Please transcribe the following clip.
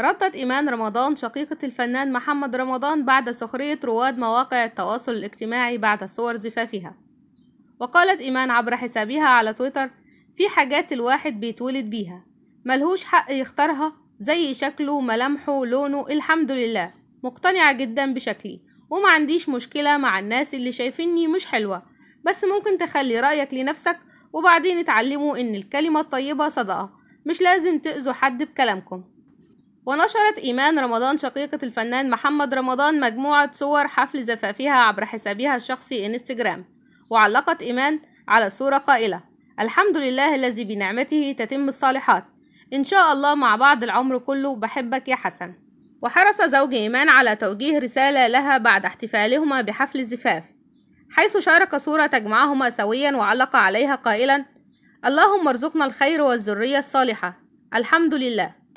ردت إيمان رمضان شقيقة الفنان محمد رمضان بعد سخرية رواد مواقع التواصل الاجتماعي بعد صور زفافها وقالت إيمان عبر حسابها على تويتر في حاجات الواحد بيتولد بيها ملهوش حق يختارها زي شكله ملامحه لونه الحمد لله مقتنعة جدا بشكلي وما عنديش مشكلة مع الناس اللي شايفيني مش حلوة بس ممكن تخلي رأيك لنفسك وبعدين اتعلموا ان الكلمة الطيبة صدقة مش لازم تأذوا حد بكلامكم ونشرت إيمان رمضان شقيقة الفنان محمد رمضان مجموعة صور حفل زفافها عبر حسابها الشخصي إنستجرام وعلقت إيمان على الصورة قائلة الحمد لله الذي بنعمته تتم الصالحات إن شاء الله مع بعض العمر كله بحبك يا حسن وحرص زوج إيمان على توجيه رسالة لها بعد احتفالهما بحفل الزفاف حيث شارك صورة تجمعهما سويا وعلق عليها قائلا اللهم ارزقنا الخير والذرية الصالحة الحمد لله